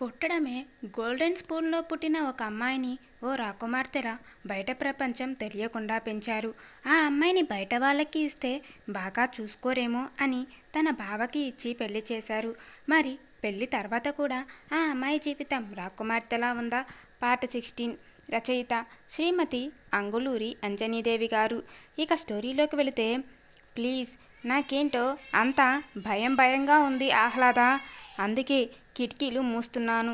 పుట్టడమే గోల్డెన్ స్పూన్లో పుట్టిన ఒక అమ్మాయిని ఓ రాకుమార్తెల బయట ప్రపంచం తెలియకుండా పెంచారు ఆ అమ్మాయిని బయట వాళ్ళకి ఇస్తే బాగా చూసుకోరేమో అని తన బావకి ఇచ్చి పెళ్లి చేశారు మరి పెళ్లి తర్వాత కూడా ఆ అమ్మాయి జీవితం రాకుమార్తెలా ఉందా పార్ట్ సిక్స్టీన్ రచయిత శ్రీమతి అంగులూరి అంజనీదేవి గారు ఇక స్టోరీలోకి వెళితే ప్లీజ్ నాకేంటో అంత భయం భయంగా ఉంది ఆహ్లాద అందుకే కిటికీలు మూస్తున్నాను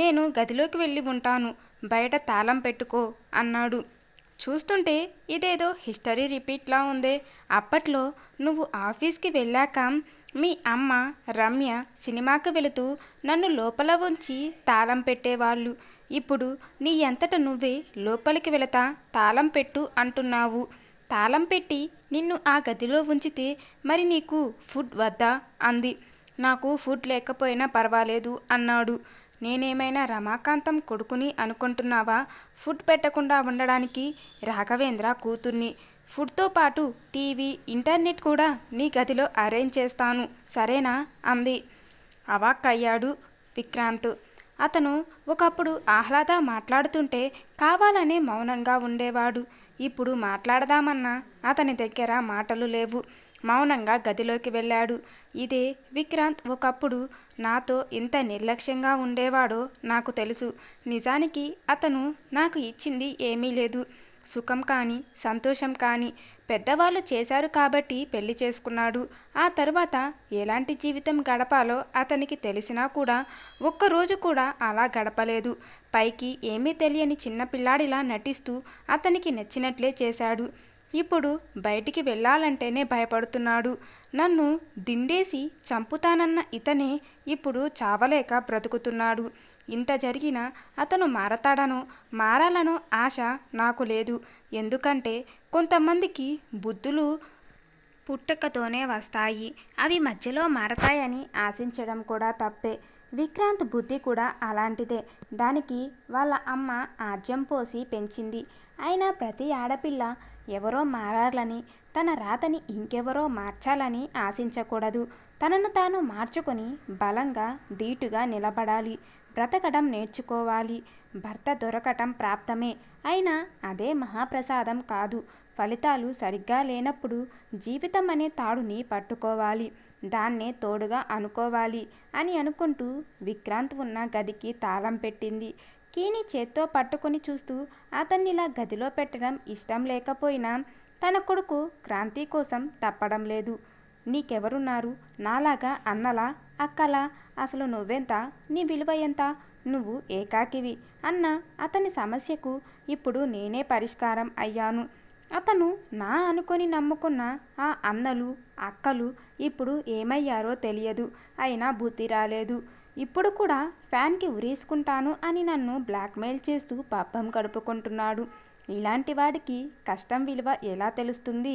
నేను గదిలోకి వెళ్ళి ఉంటాను బయట తాళం పెట్టుకో అన్నాడు చూస్తుంటే ఇదేదో హిస్టరీ రిపీట్లా ఉందే అప్పట్లో నువ్వు ఆఫీస్కి వెళ్ళాక మీ అమ్మ రమ్య సినిమాకు వెళుతూ నన్ను లోపల ఉంచి తాళం పెట్టేవాళ్ళు ఇప్పుడు నీ ఎంతట నువ్వే లోపలికి వెళతా తాళం పెట్టు అంటున్నావు తాళం పెట్టి నిన్ను ఆ గదిలో ఉంచితే మరి నీకు ఫుడ్ వద్దా అంది నాకు ఫుడ్ లేకపోయినా పర్వాలేదు అన్నాడు నేనేమైనా రమాకాంతం కొడుకుని అనుకుంటున్నావా ఫుడ్ పెట్టకుండా ఉండడానికి రాఘవేంద్ర కూతుర్ని ఫుడ్తో పాటు టీవీ ఇంటర్నెట్ కూడా నీ గదిలో అరేంజ్ చేస్తాను సరేనా అంది అవాక్కయ్యాడు విక్రాంత్ అతను ఒకప్పుడు ఆహ్లాద మాట్లాడుతుంటే కావాలనే మౌనంగా ఉండేవాడు ఇప్పుడు మాట్లాడదామన్నా అతని దగ్గర మాటలు లేవు మౌనంగా గదిలోకి వెళ్ళాడు. ఇదే విక్రాంత్ ఒకప్పుడు నాతో ఎంత నిర్లక్ష్యంగా ఉండేవాడో నాకు తెలుసు. నిజానికి అతను నాకు ఇచ్చింది ఏమీ లేదు సుఖం కానీ, సంతోషం కానీ పెద్దవాళ్ళు చేశారు కాబట్టి పెళ్ళి చేసుకున్నాడు. ఆ తర్వాత ఎలాంటి జీవితం గడపాలో అతనికి తెలిసినా కూడా ఒక్కరోజు కూడా అలా గడపలేదు. పైకి ఏమీ తెలియని చిన్నపిల్లాడిలా నటిస్తూ అతనికి నచ్చినట్లే చేశాడు. ఇప్పుడు బయటికి వెళ్ళాలంటేనే భయపడుతున్నాడు నన్ను దిండేసి చంపుతానన్న ఇతనే ఇప్పుడు చావలేక బ్రతుకుతున్నాడు ఇంత జరిగినా అతను మారతాడనో మారాలనో ఆశ నాకు లేదు ఎందుకంటే కొంతమందికి బుద్ధులు పుట్టకతోనే వస్తాయి అవి మధ్యలో మారతాయని ఆశించడం కూడా తప్పే విక్రాంత్ బుద్ధి కూడా అలాంటిదే దానికి వాళ్ళ అమ్మ ఆజ్యం పోసి పెంచింది అయినా ప్రతి ఆడపిల్ల ఎవరో మారాలని తన రాతని ఇంకెవరో మార్చాలని ఆశించకూడదు తనను తాను మార్చుకొని బలంగా ధీటుగా నిలబడాలి బ్రతకడం నేర్చుకోవాలి భర్త దొరకటం ప్రాప్తమే అయినా అదే మహాప్రసాదం కాదు ఫలితాలు సరిగ్గా లేనప్పుడు జీవితం అనే తాడుని పట్టుకోవాలి దాన్నే తోడుగా అనుకోవాలి అని అనుకుంటూ విక్రాంత్ ఉన్న గదికి తాళం పెట్టింది కీని చేత్తో పట్టుకుని చూస్తూ అతన్నిలా గదిలో పెట్టడం ఇష్టం లేకపోయినా తన కొడుకు క్రాంతి కోసం తప్పడం లేదు నీకెవరున్నారు నాలాగా అన్నలా అక్కలా అసలు నువ్వెంత నీ విలువ ఎంత నువ్వు ఏకాకివి అన్న అతని సమస్యకు ఇప్పుడు నేనే పరిష్కారం అయ్యాను అతను నా అనుకొని నమ్ముకున్న ఆ అన్నలు అక్కలు ఇప్పుడు ఏమయ్యారో తెలియదు అయినా బుద్ధి రాలేదు ఇప్పుడు కూడా ఫ్యాన్కి ఉరేసుకుంటాను అని నన్ను బ్లాక్మెయిల్ చేస్తూ పాపం గడుపుకుంటున్నాడు ఇలాంటి వాడికి కష్టం విలువ ఎలా తెలుస్తుంది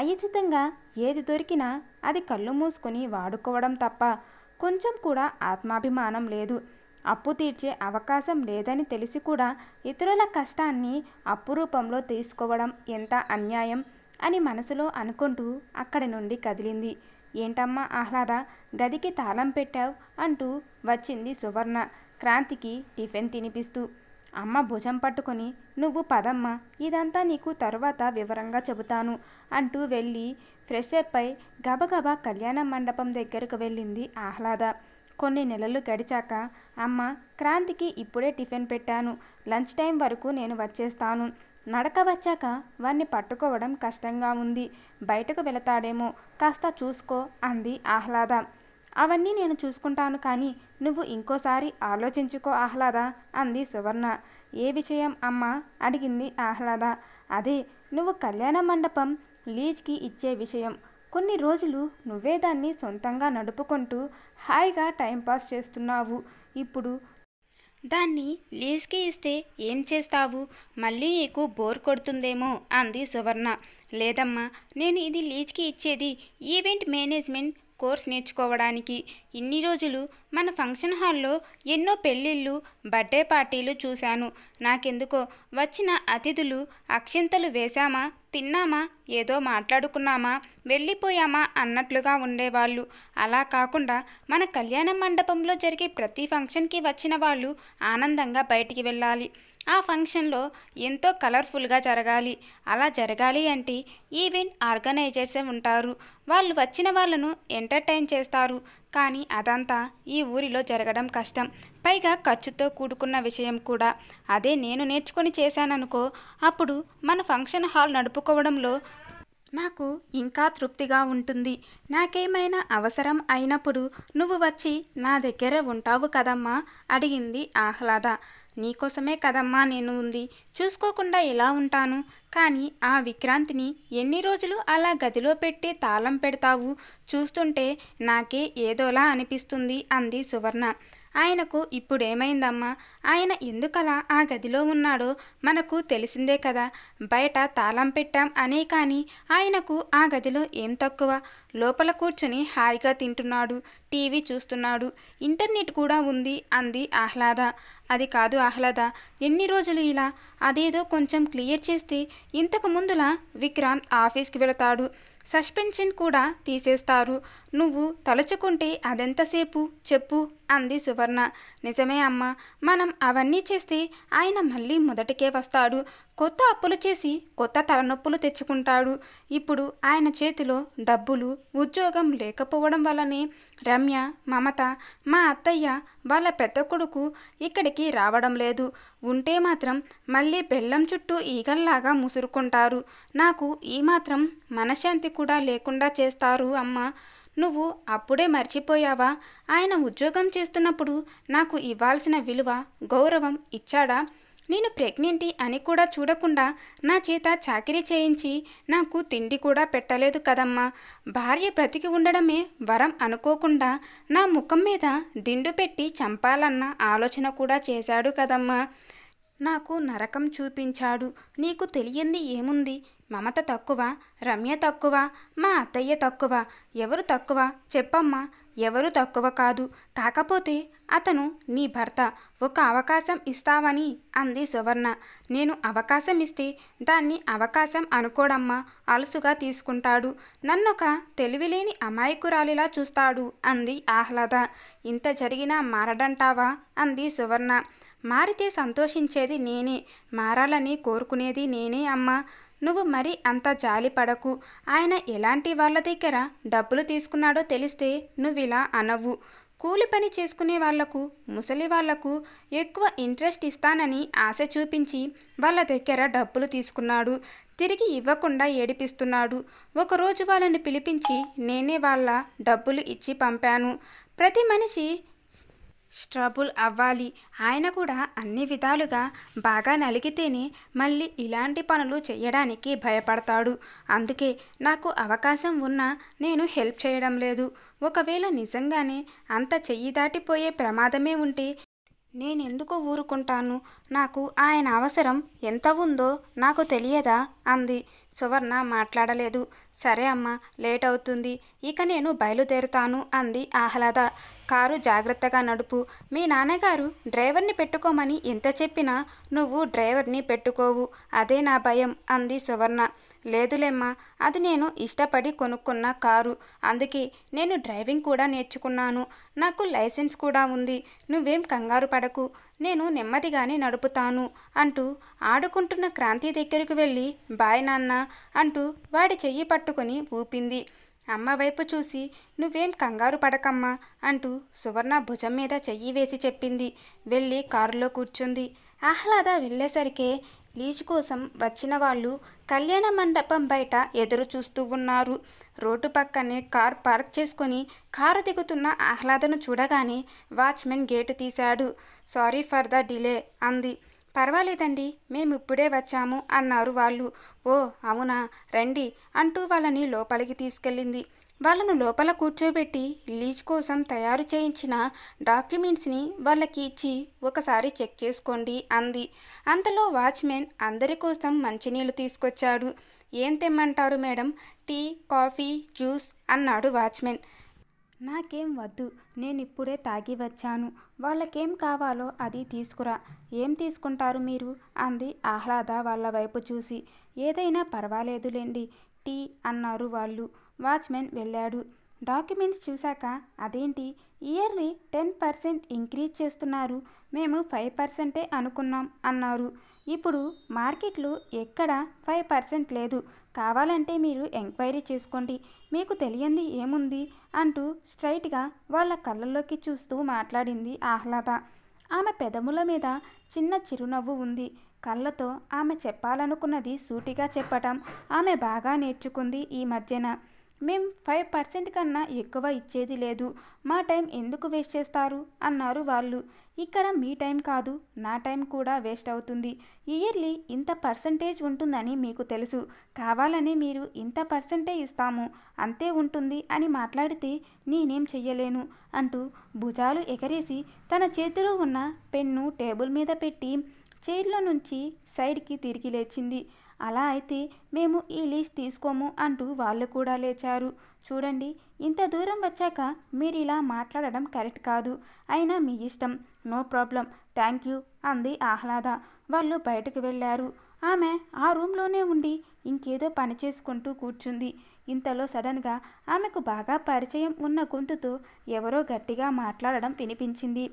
అయచితంగా ఏది దొరికినా అది కళ్ళు మూసుకొని వాడుకోవడం తప్ప కొంచెం కూడా ఆత్మాభిమానం లేదు అప్పు తీర్చే అవకాశం లేదని తెలిసి కూడా ఇతరుల కష్టాన్ని అప్పు రూపంలో తీసుకోవడం ఎంత అన్యాయం అని మనసులో అనుకుంటూ అక్కడి నుండి కదిలింది ఏంటమ్మా ఆహ్లాద గదికి తాళం పెట్టావు అంటూ వచ్చింది సువర్ణ క్రాంతికి టిఫిన్ తినిపిస్తూ అమ్మ భుజం పట్టుకొని నువ్వు పదమ్మ ఇదంతా నీకు తర్వాత వివరంగా చెబుతాను అంటూ వెళ్ళి ఫ్రెష్ గబగబా కళ్యాణ మండపం దగ్గరకు వెళ్ళింది ఆహ్లాద కొన్ని నెలలు గడిచాక అమ్మ క్రాంతికి ఇప్పుడే టిఫిన్ పెట్టాను లంచ్ టైం వరకు నేను వచ్చేస్తాను నడక వచ్చాక వాణ్ణి పట్టుకోవడం కష్టంగా ఉంది బయటకు వెళతాడేమో కాస్త చూసుకో అంది ఆహ్లాద అవన్నీ నేను చూసుకుంటాను కానీ నువ్వు ఇంకోసారి ఆలోచించుకో ఆహ్లాద అంది సువర్ణ ఏ విషయం అమ్మ అడిగింది ఆహ్లాద అదే నువ్వు కళ్యాణ మండపం లీజ్కి ఇచ్చే విషయం కొన్ని రోజులు నువ్వే దాన్ని సొంతంగా నడుపుకుంటూ హాయిగా టైంపాస్ చేస్తున్నావు ఇప్పుడు దాన్ని లీజ్కి ఇస్తే ఏం చేస్తావు మళ్ళీ నీకు బోర్ కొడుతుందేమో అంది సువర్ణ లేదమ్మా నేను ఇది లీజ్కి ఇచ్చేది ఈవెంట్ మేనేజ్మెంట్ కోర్స్ నేర్చుకోవడానికి ఇన్ని రోజులు మన ఫంక్షన్ హాల్లో ఎన్నో పెళ్ళిళ్ళు బర్త్డే పార్టీలు చూశాను నాకెందుకో వచ్చిన అతిథులు అక్షింతలు వేశామా తిన్నామా ఏదో మాట్లాడుకున్నామా వెళ్ళిపోయామా అన్నట్లుగా ఉండేవాళ్ళు అలా కాకుండా మన కళ్యాణ మండపంలో జరిగే ప్రతి ఫంక్షన్కి వచ్చిన వాళ్ళు ఆనందంగా బయటికి వెళ్ళాలి ఆ ఫంక్షన్లో ఎంతో కలర్ఫుల్గా జరగాలి అలా జరగాలి అంటే ఈవెంట్ ఆర్గనైజర్సే ఉంటారు వాళ్ళు వచ్చిన వాళ్ళను ఎంటర్టైన్ చేస్తారు కానీ అదంతా ఈ ఊరిలో జరగడం కష్టం పైగా ఖర్చుతో కూడుకున్న విషయం కూడా అదే నేను నేర్చుకొని చేశాననుకో అప్పుడు మన ఫంక్షన్ హాల్ నడుపుకోవడంలో నాకు ఇంకా తృప్తిగా ఉంటుంది నాకేమైనా అవసరం అయినప్పుడు నువ్వు వచ్చి నా దగ్గర ఉంటావు కదమ్మా అడిగింది ఆహ్లాద నీకోసమే కదమ్మా నేను ఉంది చూసుకోకుండా ఎలా ఉంటాను కానీ ఆ విక్రాంతిని ఎన్ని రోజులు అలా గదిలో పెట్టి తాళం పెడతావు చూస్తుంటే నాకే ఏదోలా అనిపిస్తుంది అంది సువర్ణ ఆయనకు ఇప్పుడేమైందమ్మా ఆయన ఎందుకలా ఆ గదిలో ఉన్నాడో మనకు తెలిసిందే కదా బయట తాళం పెట్టాం అనే కానీ ఆయనకు ఆ గదిలో ఏం తక్కువ లోపల కూర్చుని హాయిగా తింటున్నాడు టీవీ చూస్తున్నాడు ఇంటర్నెట్ కూడా ఉంది అంది ఆహ్లాద అది కాదు ఆహ్లాద ఎన్ని రోజులు ఇలా అదేదో కొంచెం క్లియర్ చేస్తే ఇంతకు ముందులా విక్రాంత్ ఆఫీస్కి వెళతాడు సస్పెన్షన్ కూడా తీసేస్తారు నువ్వు తలుచుకుంటే అదెంతసేపు చెప్పు అంది సువర్ణ నిజమే అమ్మ మనం అవన్నీ చేస్తే ఆయన మళ్ళీ మొదటికే వస్తాడు కొత్త అప్పులు చేసి కొత్త తలనొప్పులు తెచ్చుకుంటాడు ఇప్పుడు ఆయన చేతిలో డబ్బులు ఉద్యోగం లేకపోవడం వల్లనే రమ్య మమత మా అత్తయ్య వాళ్ళ పెద్ద కొడుకు ఇక్కడికి రావడం లేదు ఉంటే మాత్రం మళ్ళీ బెల్లం చుట్టూ ఈగల్లాగా ముసురుకుంటారు నాకు ఈ మాత్రం మనశాంతి కూడా లేకుండా చేస్తారు అమ్మ నువ్వు అప్పుడే మర్చిపోయావా ఆయన ఉద్యోగం చేస్తున్నప్పుడు నాకు ఇవ్వాల్సిన విలువ గౌరవం ఇచ్చాడా నేను ప్రెగ్నెంటీ అని కూడా చూడకుండా నా చేత చాకరీ చేయించి నాకు తిండి కూడా పెట్టలేదు కదమ్మా భార్య బ్రతికి ఉండడమే వరం అనుకోకుండా నా ముఖం మీద దిండు పెట్టి చంపాలన్న ఆలోచన కూడా చేశాడు కదమ్మా నాకు నరకం చూపించాడు నీకు తెలియంది ఏముంది మమత తక్కువ రమ్య తక్కువ మా అత్తయ్య తక్కువ ఎవరు తక్కువ చెప్పమ్మా ఎవరు తక్కువ కాదు. కాకపోతే అతను నీ భర్త. ఒక అవకాశం ఇస్తావని అంది సువర్ణ. నేను అవకాశం ఇస్తే దాన్ని అవకాశం అనుకోడమ్మా అలసుగా తీసుకుంటాడు. నన్నొక తెలివిలేని అమాయకురాలిలా చూస్తాడు అంది ఆహ్లాద ఇంత జరిగినా మారడంటావా? అంది సువర్ణ. మారితే సంతోషించేది నేనే. మారాలని కోరుకునేది నేనే అమ్మా నువ్వు మరీ అంత జాలిపడకు ఆయన ఎలాంటి వాళ్ళ దగ్గర డబ్బులు తీసుకున్నాడో తెలిస్తే నువ్విలా అనవు కూలి పని చేసుకునే వాళ్లకు ముసలి వాళ్లకు ఎక్కువ ఇంట్రెస్ట్ ఇస్తానని ఆశ చూపించి వాళ్ళ దగ్గర డబ్బులు తీసుకున్నాడు తిరిగి ఇవ్వకుండా ఏడిపిస్తున్నాడు ఒకరోజు వాళ్ళని పిలిపించి నేనే వాళ్ళ డబ్బులు ఇచ్చి పంపాను ప్రతి మనిషి స్ట్రబుల్ అవ్వాలి ఆయన కూడా అన్ని విధాలుగా బాగా నలిగితేనే మళ్ళీ ఇలాంటి పనులు చేయడానికి భయపడతాడు అందుకే నాకు అవకాశం ఉన్నా నేను హెల్ప్ చేయడం లేదు ఒకవేళ నిజంగానే అంత చెయ్యి దాటిపోయే ప్రమాదమే ఉంటే నేనెందుకు ఊరుకుంటాను నాకు ఆయన అవసరం ఎంత ఉందో నాకు తెలియదా అంది సువర్ణ మాట్లాడలేదు సరే అమ్మ లేట్ అవుతుంది ఇక నేను బయలుదేరుతాను అంది ఆహ్లాద కారు జాగ్రత్తగా నడుపు మీ నాన్నగారు డ్రైవర్ని పెట్టుకోమని ఎంత చెప్పినా నువ్వు డ్రైవర్ని పెట్టుకోవు అదే నా భయం అంది సువర్ణ లేదులేమ్మా అది నేను ఇష్టపడి కొనుక్కున్న కారు అందుకే నేను డ్రైవింగ్ కూడా నేర్చుకున్నాను నాకు లైసెన్స్ కూడా ఉంది నువ్వేం కంగారు పడకు నేను నెమ్మదిగానే నడుపుతాను అంటూ ఆడుకుంటున్న క్రాంతి దగ్గరకు వెళ్ళి బాయ్ నాన్న అంటూ వాడి చెయ్యి పట్టుకుని ఊపింది అమ్మ వైపు చూసి నువ్వేం కంగారు పడకమ్మా అంటూ సువర్ణ భుజం మీద చెయ్యి వేసి చెప్పింది వెళ్ళి కారులో కూర్చుంది ఆహ్లాద వెళ్ళేసరికే లీజ్ కోసం వచ్చిన వాళ్ళు కళ్యాణ మండపం బయట ఎదురు చూస్తూ ఉన్నారు రోడ్డు పక్కనే కార్ పార్క్ చేసుకొని కారు దిగుతున్న ఆహ్లాదను చూడగానే వాచ్మెన్ గేటు తీశాడు సారీ ఫర్ ద డిలే అంది పర్వాలేదండి మేమిప్పుడే వచ్చాము అన్నారు వాళ్ళు ఓ అవునా రండి అంటూ వాళ్ళని లోపలికి తీసుకెళ్ళింది వాళ్ళను లోపల కూర్చోబెట్టి లీజ్ కోసం తయారు చేయించిన డాక్యుమెంట్స్ని వాళ్ళకి ఇచ్చి ఒకసారి చెక్ చేసుకోండి అంది అంతలో వాచ్మెన్ అందరి కోసం మంచినీళ్ళు తీసుకొచ్చాడు ఏం తెమ్మంటారు మేడం టీ కాఫీ జ్యూస్ అన్నాడు వాచ్మెన్ నాకేం వద్దు నేనిప్పుడే తాగి వచ్చాను వాళ్ళకేం కావాలో అది తీసుకురా ఏం తీసుకుంటారు మీరు అంది ఆహ్లాద వాళ్ళ వైపు చూసి ఏదైనా పర్వాలేదులేండి టీ అన్నారు వాళ్ళు వాచ్మెన్ వెళ్ళాడు డాక్యుమెంట్స్ చూశాక అదేంటి ఇయర్లీ టెన్ పర్సెంట్ ఇంక్రీజ్ చేస్తున్నారు మేము ఫైవ్ పర్సెంటే అనుకున్నాం అన్నారు ఇప్పుడు మార్కెట్లు ఎక్కడ ఫైవ్ పర్సెంట్ లేదు కావాలంటే మీరు ఎంక్వైరీ చేసుకోండి మీకు తెలియంది ఏముంది అంటూ స్ట్రైట్గా వాళ్ళ కళ్ళల్లోకి చూస్తూ మాట్లాడింది ఆహ్లాద ఆమె పెదముల మీద చిన్న చిరునవ్వు ఉంది కళ్ళతో ఆమె చెప్పాలనుకున్నది సూటిగా చెప్పటం ఆమె బాగా నేర్చుకుంది ఈ మధ్యన మేం ఫైవ్ పర్సెంట్ కన్నా ఎక్కువ ఇచ్చేది లేదు మా టైం ఎందుకు వేస్ట్ చేస్తారు అన్నారు వాళ్ళు ఇక్కడ మీ టైం కాదు నా టైం కూడా వేస్ట్ అవుతుంది ఇయర్లీ ఇంత పర్సంటేజ్ ఉంటుందని మీకు తెలుసు కావాలని మీరు ఇంత పర్సంటే ఇస్తాము అంతే ఉంటుంది అని మాట్లాడితే నేనేం చెయ్యలేను అంటూ భుజాలు ఎగరేసి తన చేతిలో ఉన్న పెన్ను టేబుల్ మీద పెట్టి చైర్లో నుంచి సైడ్కి తిరిగి లేచింది అలా అయితే మేము ఈ లీజ్ తీసుకోము అంటూ వాళ్ళు కూడా లేచారు చూడండి ఇంత దూరం వచ్చాక మీరు ఇలా మాట్లాడడం కరెక్ట్ కాదు అయినా మీ ఇష్టం నో ప్రాబ్లం థ్యాంక్ యూ అంది ఆహ్లాద వాళ్ళు బయటకు వెళ్ళారు ఆమె ఆ రూమ్లోనే ఉండి ఇంకేదో పని చేసుకుంటూ కూర్చుంది ఇంతలో సడన్గా ఆమెకు బాగా పరిచయం ఉన్న గొంతుతో ఎవరో గట్టిగా మాట్లాడడం వినిపించింది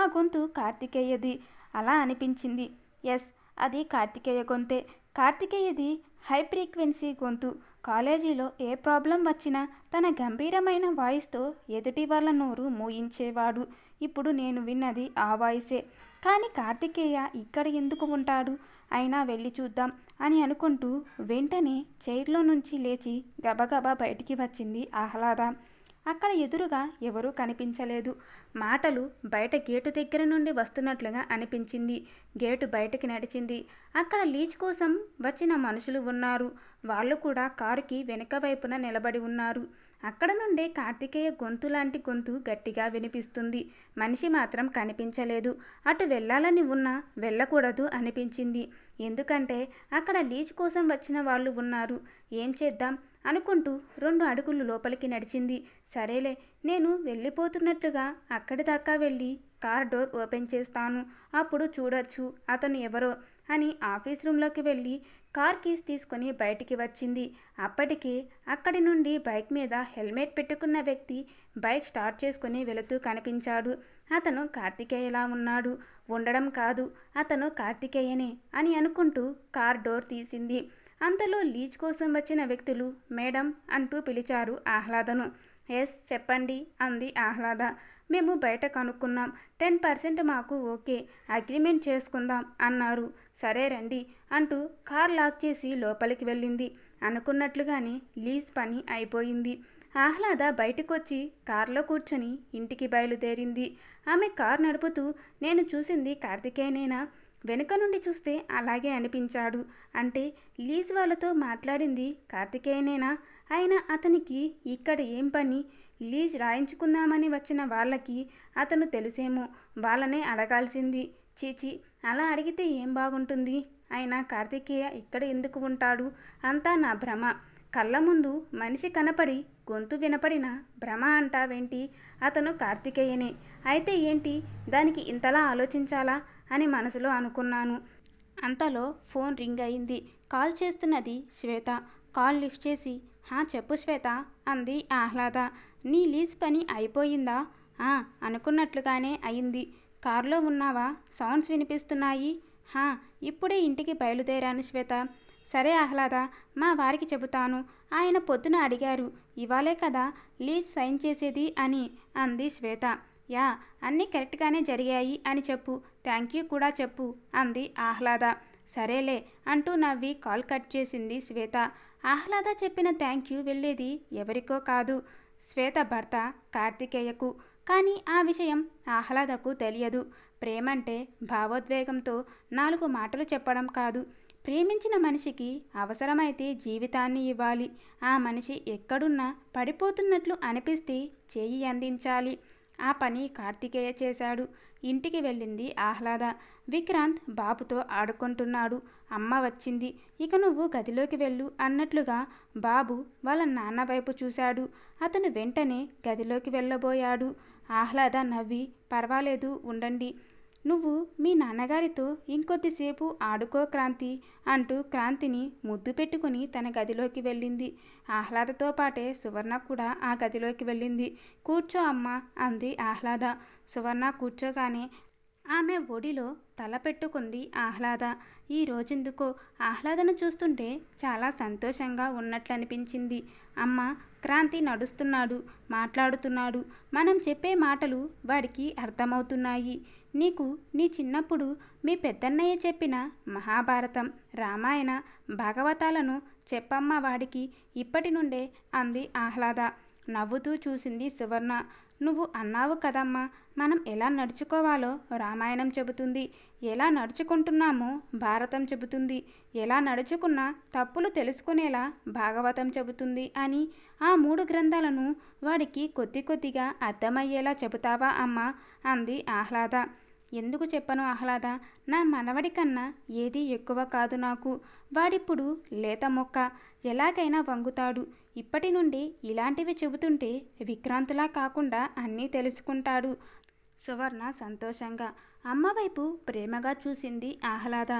ఆ గొంతు కార్తికేయది అలా అనిపించింది ఎస్ అది కార్తికేయ గొంతే కార్తికేయది హై ఫ్రీక్వెన్సీ గొంతు కాలేజీలో ఏ ప్రాబ్లం వచ్చినా తన గంభీరమైన వాయిస్తో ఎదుటి వాళ్ళ నోరు మూయించేవాడు ఇప్పుడు నేను విన్నది ఆ వాయిసే కానీ కార్తికేయ ఇక్కడ ఎందుకు ఉంటాడు అయినా వెళ్ళి చూద్దాం అని అనుకుంటూ వెంటనే చైర్లో నుంచి లేచి గబగబా బయటికి వచ్చింది ఆహ్లాద అక్కడ ఎదురుగా ఎవరూ కనిపించలేదు మాటలు బయట గేటు దగ్గర నుండి వస్తున్నట్లుగా అనిపించింది గేటు బయటకి నడిచింది అక్కడ లీచ్ కోసం వచ్చిన మనుషులు ఉన్నారు వాళ్ళు కూడా కారుకి వెనుక వైపున నిలబడి ఉన్నారు అక్కడ నుండే కార్తికేయ గొంతు లాంటి గొంతు గట్టిగా వినిపిస్తుంది మనిషి మాత్రం కనిపించలేదు అటు వెళ్ళాలని ఉన్నా వెళ్ళకూడదు అనిపించింది ఎందుకంటే అక్కడ లీచ్ కోసం వచ్చిన వాళ్ళు ఉన్నారు ఏం చేద్దాం అనుకుంటూ రెండు అడుగులు లోపలికి నడిచింది సరేలే నేను వెళ్ళిపోతున్నట్లుగా అక్కడి దాకా వెళ్ళి కార్ డోర్ ఓపెన్ చేస్తాను అప్పుడు చూడొచ్చు అతను ఎవరో అని ఆఫీస్ రూమ్లోకి వెళ్ళి కార్ కీస్ తీసుకొని బయటికి వచ్చింది అప్పటికే అక్కడి నుండి బైక్ మీద హెల్మెట్ పెట్టుకున్న వ్యక్తి బైక్ స్టార్ట్ చేసుకుని వెళుతూ కనిపించాడు అతను కార్తికేయలా ఉన్నాడు ఉండడం కాదు అతను కార్తికేయనే అని అనుకుంటూ కార్ డోర్ తీసింది అంతలో లీజ్ కోసం వచ్చిన వ్యక్తులు మేడం అంటూ పిలిచారు ఆహ్లాదను ఎస్ చెప్పండి అంది ఆహ్లాద మేము బయట కనుక్కున్నాం టెన్ పర్సెంట్ మాకు ఓకే అగ్రిమెంట్ చేసుకుందాం అన్నారు సరే రండి అంటూ కార్ లాక్ చేసి లోపలికి వెళ్ళింది అనుకున్నట్లుగానే లీజ్ పని అయిపోయింది ఆహ్లాద బయటకొచ్చి కారులో కూర్చొని ఇంటికి బయలుదేరింది ఆమె కారు నడుపుతూ నేను చూసింది కార్తికేయనేనా వెనుక నుండి చూస్తే అలాగే అనిపించాడు అంటే లీజ్ వాళ్ళతో మాట్లాడింది కార్తికేయనేనా అయినా అతనికి ఇక్కడ ఏం పని లీజ్ రాయించుకుందామని వచ్చిన వాళ్ళకి అతను తెలుసేమో వాళ్ళనే అడగాల్సింది చీచి అలా అడిగితే ఏం బాగుంటుంది అయినా కార్తికేయ ఇక్కడ ఎందుకు ఉంటాడు అంతా నా భ్రమ కళ్ళ ముందు మనిషి కనపడి గొంతు వినపడిన భ్రమ అంటావేంటి అతను కార్తికేయనే అయితే ఏంటి దానికి ఇంతలా ఆలోచించాలా అని మనసులో అనుకున్నాను అంతలో ఫోన్ రింగ్ అయింది కాల్ చేస్తున్నది శ్వేత కాల్ లిఫ్ట్ చేసి హా చెప్పు శ్వేత అంది ఆహ్లాద నీ లీజ్ పని అయిపోయిందా ఆ అనుకున్నట్లుగానే అయింది కారులో ఉన్నావా సౌండ్స్ వినిపిస్తున్నాయి హా ఇప్పుడే ఇంటికి బయలుదేరాను శ్వేత సరే ఆహ్లాద మా వారికి చెబుతాను ఆయన పొద్దున అడిగారు ఇవాలే కదా లీజ్ సైన్ చేసేది అని అంది శ్వేత యా అన్నీ కరెక్ట్గానే జరిగాయి అని చెప్పు థ్యాంక్ యూ కూడా చెప్పు అంది ఆహ్లాద సరేలే అంటూ నవ్వి కాల్ కట్ చేసింది శ్వేత ఆహ్లాద చెప్పిన థ్యాంక్ యూ వెళ్ళేది ఎవరికో కాదు శ్వేత భర్త కార్తికేయకు కానీ ఆ విషయం ఆహ్లాదకు తెలియదు ప్రేమంటే భావోద్వేగంతో నాలుగు మాటలు చెప్పడం కాదు ప్రేమించిన మనిషికి అవసరమైతే జీవితాన్ని ఇవ్వాలి ఆ మనిషి ఎక్కడున్నా పడిపోతున్నట్లు అనిపిస్తే చేయి అందించాలి ఆ పని కార్తికేయ చేశాడు ఇంటికి వెళ్ళింది ఆహ్లాద విక్రాంత్ బాబుతో ఆడుకుంటున్నాడు అమ్మ వచ్చింది ఇక నువ్వు గదిలోకి వెళ్ళు అన్నట్లుగా బాబు వాళ్ళ నాన్న వైపు చూశాడు అతను వెంటనే గదిలోకి వెళ్ళబోయాడు ఆహ్లాద నవ్వి పర్వాలేదు ఉండండి నువ్వు మీ నాన్నగారితో ఇంకొద్దిసేపు ఆడుకో క్రాంతి అంటూ క్రాంతిని ముద్దు పెట్టుకుని తన గదిలోకి వెళ్ళింది ఆహ్లాదతో పాటే సువర్ణ కూడా ఆ గదిలోకి వెళ్ళింది కూర్చో అమ్మ అంది ఆహ్లాద సువర్ణ కూర్చోగానే ఆమె ఒడిలో తల పెట్టుకుంది ఆహ్లాద ఈ రోజెందుకో ఆహ్లాదను చూస్తుంటే చాలా సంతోషంగా ఉన్నట్లనిపించింది అమ్మ క్రాంతి నడుస్తున్నాడు మాట్లాడుతున్నాడు మనం చెప్పే మాటలు వాడికి అర్థమవుతున్నాయి నీకు నీ చిన్నప్పుడు మీ పెద్దన్నయ్య చెప్పిన మహాభారతం రామాయణ భాగవతాలను చెప్పమ్మా వాడికి ఇప్పటి నుండే అంది ఆహ్లాద నవ్వుతూ చూసింది సువర్ణ నువ్వు అన్నావు కదమ్మా మనం ఎలా నడుచుకోవాలో రామాయణం చెబుతుంది ఎలా నడుచుకుంటున్నామో భారతం చెబుతుంది ఎలా నడుచుకున్నా తప్పులు తెలుసుకునేలా భాగవతం చెబుతుంది అని ఆ మూడు గ్రంథాలను వాడికి కొద్ది కొద్దిగా అర్థమయ్యేలా చెబుతావా అమ్మా అంది ఆహ్లాద ఎందుకు చెప్పను ఆహ్లాద నా మనవడి కన్నా ఏది ఎక్కువ కాదు నాకు వాడిప్పుడు లేత మొక్క ఎలాగైనా వంగుతాడు ఇప్పటి నుండి ఇలాంటివి చెబుతుంటే విక్రాంతులా కాకుండా అన్నీ తెలుసుకుంటాడు సువర్ణ సంతోషంగా అమ్మవైపు ప్రేమగా చూసింది ఆహ్లాద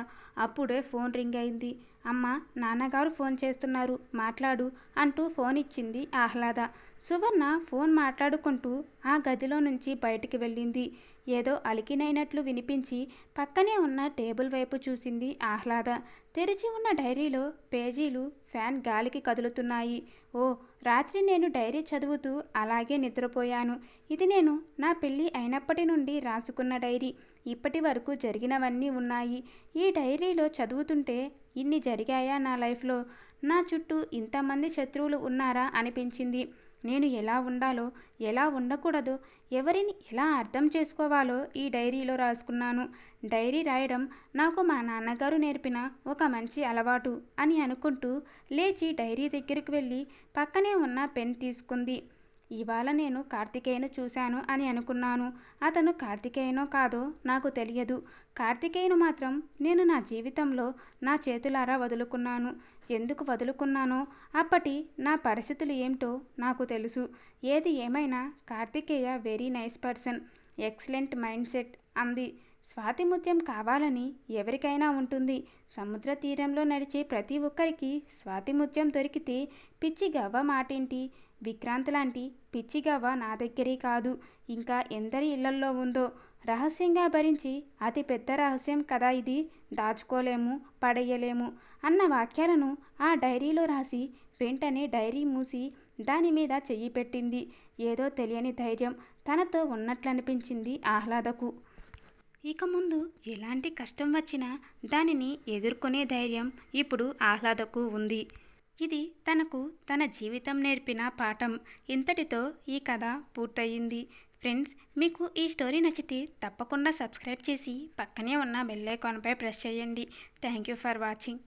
అప్పుడే ఫోన్ రింగ్ అయింది అమ్మ నాన్నగారు ఫోన్ చేస్తున్నారు మాట్లాడు అంటూ ఫోన్ ఇచ్చింది ఆహ్లాద సువర్ణ ఫోన్ మాట్లాడుకుంటూ ఆ గదిలో నుంచి బయటికి వెళ్ళింది ఏదో అలికినైనట్లు వినిపించి పక్కనే ఉన్న టేబుల్ వైపు చూసింది ఆహ్లాద తెరిచి ఉన్న డైరీలో పేజీలు ఫ్యాన్ గాలికి కదులుతున్నాయి ఓ రాత్రి నేను డైరీ చదువుతూ అలాగే నిద్రపోయాను ఇది నేను నా పెళ్ళి అయినప్పటి నుండి రాసుకున్న డైరీ ఇప్పటి వరకు జరిగినవన్నీ ఉన్నాయి ఈ డైరీలో చదువుతుంటే ఇన్ని జరిగాయా నా లైఫ్లో నా చుట్టూ ఇంతమంది శత్రువులు ఉన్నారా అనిపించింది నేను ఎలా ఉండాలో ఎలా ఉండకూడదో ఎవరిని ఎలా అర్థం చేసుకోవాలో ఈ డైరీలో రాసుకున్నాను డైరీ రాయడం నాకు మా నాన్నగారు నేర్పిన ఒక మంచి అలవాటు అని అనుకుంటూ లేచి డైరీ దగ్గరికి వెళ్ళి పక్కనే ఉన్న పెన్ తీసుకుంది ఇవాళ నేను కార్తికేయను చూశాను అని అనుకున్నాను అతను కార్తికేయనో కాదో నాకు తెలియదు కార్తికేయను మాత్రం నేను నా జీవితంలో నా చేతులారా వదులుకున్నాను ఎందుకు వదులుకున్నానో అప్పటి నా పరిస్థితులు ఏమిటో నాకు తెలుసు ఏది ఏమైనా Karthikeya very nice person excellent mindset అంది స్వాతి ముత్యం కావాలని ఎవరికైనా ఉంటుంది సముద్ర తీరంలో నడిచే ప్రతి ఒక్కరికి స్వాతి ముత్యం దొరికితే పిచ్చి గవ్వ మాటేంటి విక్రాంత్ లాంటి పిచ్చిగవ్వ నా దగ్గరే కాదు ఇంకా ఎందరి ఇళ్ళల్లో ఉందో రహస్యంగా భరించి అతి పెద్ద రహస్యం కదా ఇది దాచుకోలేము పడేయలేము అన్న వాక్యాలను ఆ డైరీలో రాసి వెంటనే డైరీ మూసి దాని మీద చెయ్యి పెట్టింది ఏదో తెలియని ధైర్యం తనతో ఉన్నట్లనిపించింది ఆహ్లాదకు ఇక ముందు ఎలాంటి కష్టం వచ్చినా దానిని ఎదుర్కొనే ధైర్యం ఇప్పుడు ఆహ్లాదకు ఉంది ఇది తనకు తన జీవితం నేర్పిన పాఠం ఇంతటితో ఈ కథ పూర్తయింది ఫ్రెండ్స్ మీకు ఈ స్టోరీ నచ్చితే తప్పకుండా సబ్స్క్రైబ్ చేసి పక్కనే ఉన్న బెల్లైకాన్పై ప్రెస్ చేయండి థ్యాంక్ యూ ఫర్ వాచింగ్